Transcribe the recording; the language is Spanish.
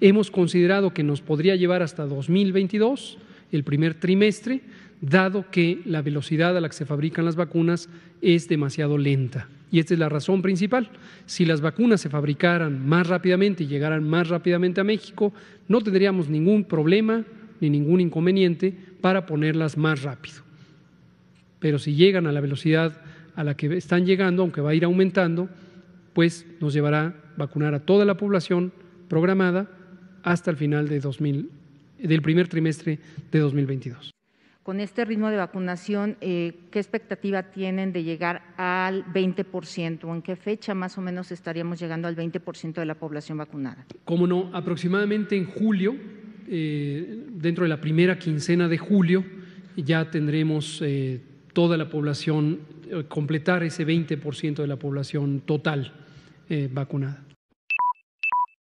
hemos considerado que nos podría llevar hasta 2022, el primer trimestre, dado que la velocidad a la que se fabrican las vacunas es demasiado lenta. Y esta es la razón principal. Si las vacunas se fabricaran más rápidamente y llegaran más rápidamente a México, no tendríamos ningún problema ni ningún inconveniente para ponerlas más rápido. Pero si llegan a la velocidad a la que están llegando, aunque va a ir aumentando, pues nos llevará a vacunar a toda la población programada hasta el final de del primer trimestre de 2022. Con este ritmo de vacunación, eh, ¿qué expectativa tienen de llegar al 20%? ¿En qué fecha más o menos estaríamos llegando al 20% de la población vacunada? Como no, aproximadamente en julio, eh, dentro de la primera quincena de julio, ya tendremos eh, toda la población, completar ese 20% de la población total vacunada.